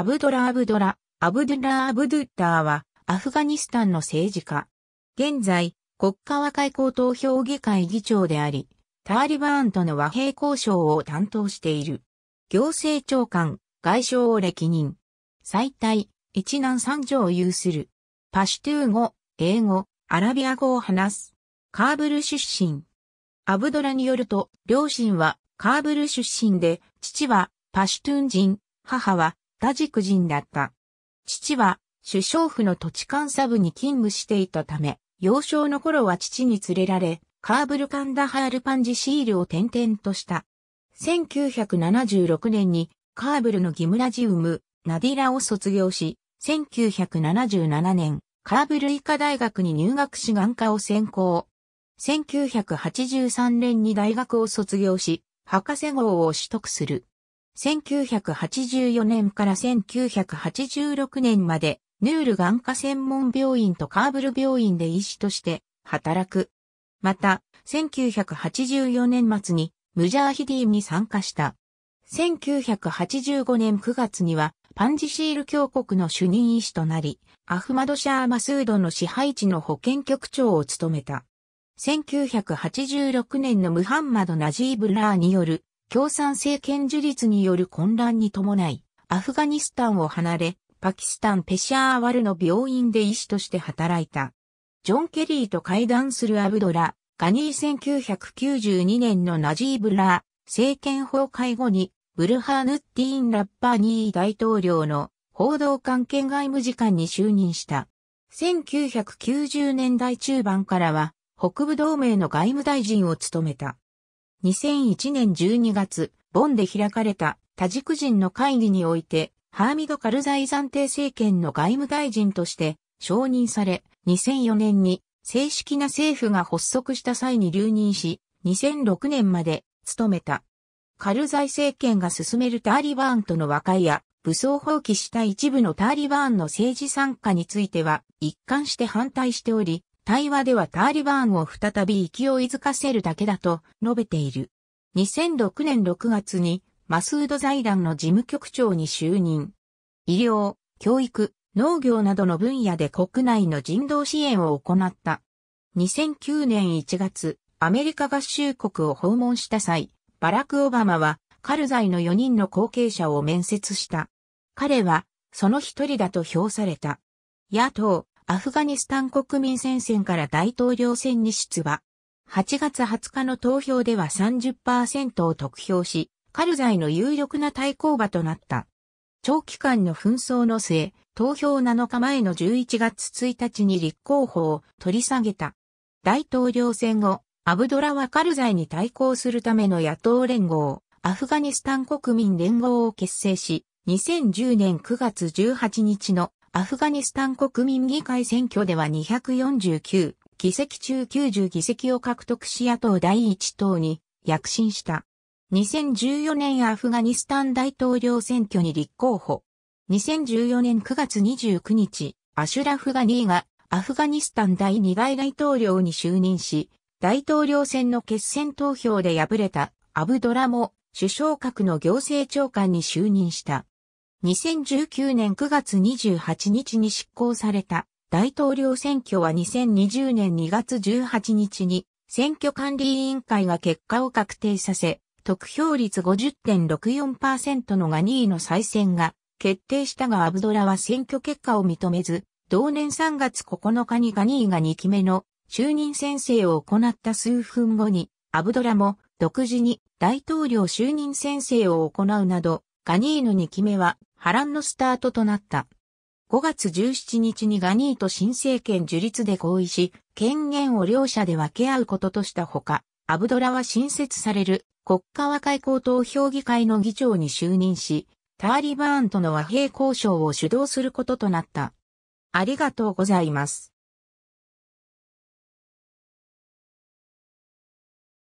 アブドラ・アブドラ、アブドゥラ・アブドゥッダーは、アフガニスタンの政治家。現在、国家和解高等評議会議長であり、タリバーンとの和平交渉を担当している。行政長官、外相を歴任。最大、一男三女を有する。パシュトゥー語、英語、アラビア語を話す。カーブル出身。アブドラによると、両親はカーブル出身で、父はパシュトゥーン人、母はジク人だった。父は、首相府の土地監査部に勤務していたため、幼少の頃は父に連れられ、カーブルカンダハールパンジシールを転々とした。1976年にカーブルのギムラジウム、ナディラを卒業し、1977年、カーブル医科大学に入学し眼科を専攻。1983年に大学を卒業し、博士号を取得する。1984年から1986年まで、ヌール眼科専門病院とカーブル病院で医師として働く。また、1984年末にムジャーヒディーに参加した。1985年9月にはパンジシール峡谷の主任医師となり、アフマドシャー・マスードの支配地の保健局長を務めた。1986年のムハンマド・ナジーブ・ラーによる共産政権樹立による混乱に伴い、アフガニスタンを離れ、パキスタンペシャーワルの病院で医師として働いた。ジョン・ケリーと会談するアブドラ、ガニー1992年のナジーブラー、政権崩壊後に、ブルハーヌッティーン・ラッパーニー大統領の報道関係外務次官に就任した。1990年代中盤からは、北部同盟の外務大臣を務めた。2001年12月、ボンで開かれた多軸人の会議において、ハーミド・カルザイ暫定政権の外務大臣として承認され、2004年に正式な政府が発足した際に留任し、2006年まで務めた。カルザイ政権が進めるターリバーンとの和解や、武装放棄した一部のターリバーンの政治参加については、一貫して反対しており、対話ではターリバーンを再び勢いづかせるだけだと述べている。2006年6月にマスード財団の事務局長に就任。医療、教育、農業などの分野で国内の人道支援を行った。2009年1月、アメリカ合衆国を訪問した際、バラク・オバマはカルザイの4人の後継者を面接した。彼は、その一人だと評された。野党、アフガニスタン国民戦線から大統領選に出馬。8月20日の投票では30%を得票し、カルザイの有力な対抗馬となった。長期間の紛争の末、投票7日前の11月1日に立候補を取り下げた。大統領選後、アブドラはカルザイに対抗するための野党連合、アフガニスタン国民連合を結成し、2010年9月18日のアフガニスタン国民議会選挙では249議席中90議席を獲得し野党第一党に躍進した。2014年アフガニスタン大統領選挙に立候補。2014年9月29日、アシュラフガニーがアフガニスタン第2外大統領に就任し、大統領選の決選投票で敗れたアブドラも首相格の行政長官に就任した。2019年9月28日に執行された大統領選挙は2020年2月18日に選挙管理委員会が結果を確定させ、得票率50.64%のが2位の再選が決定したがアブドラは選挙結果を認めず、同年3月9日にガニーが2期目の就任宣誓を行った数分後に、アブドラも独自に大統領就任宣誓を行うなど、ガニーの2期目は波乱のスタートとなった。5月17日にガニーと新政権樹立で合意し、権限を両者で分け合うこととしたほか、アブドラは新設される国家和解高等評議会の議長に就任し、ターリバーンとの和平交渉を主導することとなった。ありがとうございます。